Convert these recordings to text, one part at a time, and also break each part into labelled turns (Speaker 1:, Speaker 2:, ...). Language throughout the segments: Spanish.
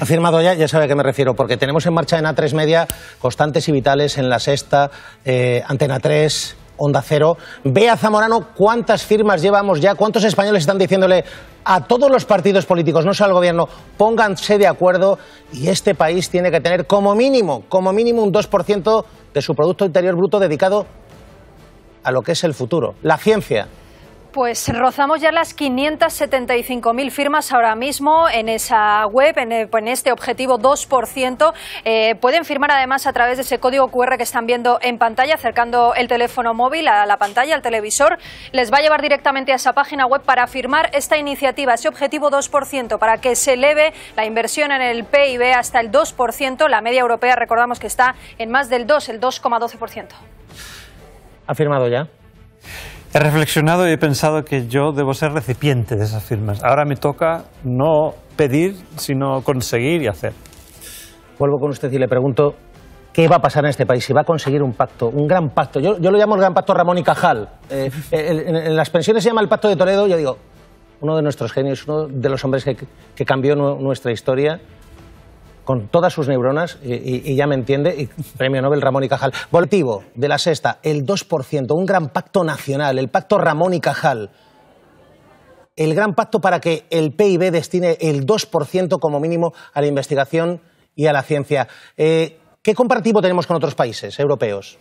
Speaker 1: Ha firmado ya, ya sabe a qué me refiero, porque tenemos en marcha en A3 Media constantes y vitales en la sexta, eh, Antena 3, Onda Cero. Vea Zamorano cuántas firmas llevamos ya, cuántos españoles están diciéndole a todos los partidos políticos, no solo al gobierno, pónganse de acuerdo y este país tiene que tener como mínimo, como mínimo un 2% de su Producto Interior Bruto dedicado a lo que es el futuro, la ciencia,
Speaker 2: pues rozamos ya las 575.000 firmas ahora mismo en esa web, en, eh, este objetivo 2%. Eh, pueden firmar además a través de ese código QR que están viendo en pantalla, acercando el teléfono móvil a la pantalla, al televisor. Les va a llevar directamente a esa página web para firmar esta iniciativa, ese objetivo 2%, para que se eleve la inversión en el PIB hasta el 2%. La media europea, recordamos que está en más del 2, el 2,12%.
Speaker 3: ¿Ha firmado ya? He reflexionado y he pensado que yo debo ser recipiente de esas firmas. Ahora me toca no pedir, sino conseguir y hacer.
Speaker 1: Vuelvo con usted y le pregunto qué va a pasar en este país, si va a conseguir un pacto, un gran pacto. Yo, lo llamo el gran pacto Ramón y Cajal. Eh, en, las pensiones se llama el pacto de Toledo, yo digo, uno de nuestros genios, uno de los hombres que, que cambió nuestra historia, con todas sus neuronas y, ya me entiende, y premio Nobel Ramón y Cajal. Voltivo, de la sexta, el 2%, un gran pacto nacional, el pacto Ramón y Cajal. El gran pacto para que el PIB destine el 2% como mínimo a la investigación y a la ciencia. Eh, ¿Qué comparativo tenemos con otros países europeos?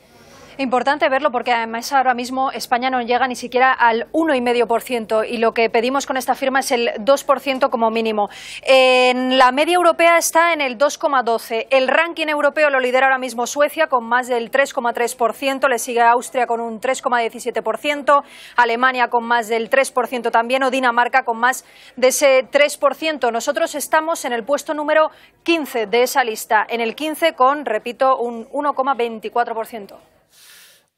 Speaker 2: Importante verlo porque además ahora mismo España no llega ni siquiera al 1,5% y lo que pedimos con esta firma es el 2% como mínimo. En la media europea está en el 2,12%. El ranking europeo lo lidera ahora mismo Suecia con más del 3,3%, le sigue Austria con un 3,17%, Alemania con más del 3% también o Dinamarca con más de ese 3%. Nosotros estamos en el puesto número 15 de esa lista, en el 15 con, repito, un 1,24%.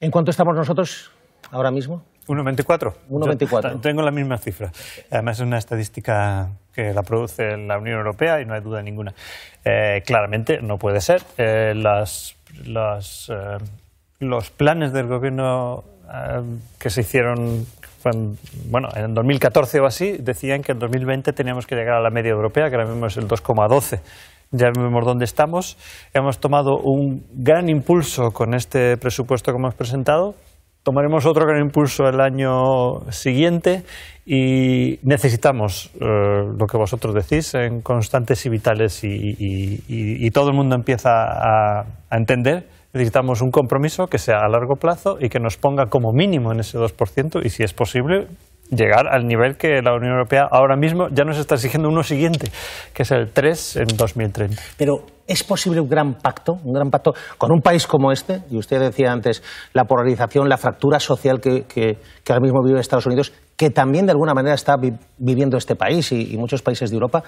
Speaker 1: ¿En cuánto estamos nosotros
Speaker 3: ahora mismo? 1,24. 1,24. Tengo la misma cifra. Además es una estadística que la produce la Unión Europea y no hay duda ninguna. Eh, claramente no puede ser. Eh, eh, los planes del gobierno que se hicieron bueno, en 2014 o así, decían que en 2020 teníamos que llegar a la media europea, que ahora mismo es el 2,12 ya vemos dónde estamos. Hemos tomado un gran impulso con este presupuesto que hemos presentado. Tomaremos otro gran impulso el año siguiente y necesitamos eh, lo que vosotros decís en constantes y vitales y, todo el mundo empieza a, a entender necesitamos un compromiso que sea a largo plazo y que nos ponga como mínimo en ese 2% y si es posible llegar al nivel que la Unión Europea ahora mismo ya nos está exigiendo uno siguiente, que es el 3 en 2030.
Speaker 1: Pero ¿es posible un gran pacto, un gran pacto con un país como este? Y usted decía antes la polarización, la fractura social que, ahora mismo vive Estados Unidos, que también de alguna manera está viviendo este país y, muchos países de Europa.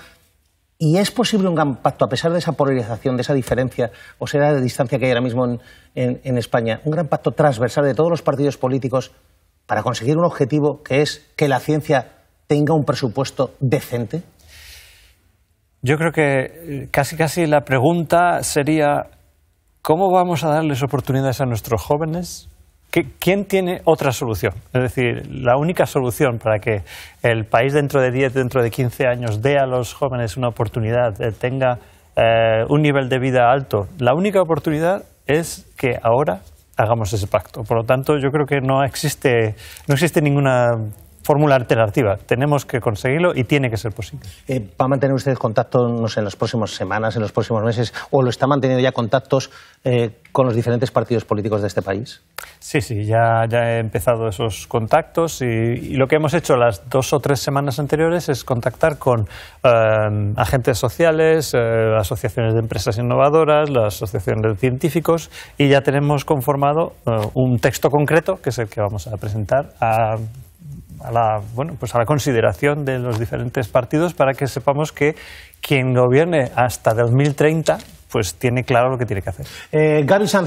Speaker 1: ¿Y es posible un gran pacto, a pesar de esa polarización, de esa diferencia o sea de distancia que hay ahora mismo en España, un gran pacto transversal de todos los partidos políticos para conseguir un objetivo que es que la ciencia tenga un presupuesto decente?
Speaker 3: Yo creo que eh, casi casi la pregunta sería ¿cómo vamos a darles oportunidades a nuestros jóvenes? ¿Quién tiene otra solución? Es decir, la única solución para que el país dentro de 10, dentro de 15 años dé a los jóvenes una oportunidad, eh, tenga eh, un nivel de vida alto, la única oportunidad es que ahora hagamos ese pacto. Por lo tanto, yo creo que no existe, no existe ninguna fórmula alternativa. Tenemos que conseguirlo y tiene que ser posible.
Speaker 1: Eh, ¿Va a mantener usted contacto no sé, en las próximas semanas, en los próximos meses, o lo está manteniendo ya contactos eh, con los diferentes partidos políticos
Speaker 3: de este país? Sí, sí, ya, ya he empezado esos contactos y, lo que hemos hecho las dos o tres semanas anteriores es contactar con eh, agentes sociales, asociaciones de empresas innovadoras, las asociaciones de científicos y ya tenemos conformado un texto concreto que es el que vamos a presentar a a la, bueno, pues a la consideración de los diferentes partidos para que sepamos que quien gobierne hasta 2030 pues tiene claro lo que tiene que hacer.
Speaker 1: Eh,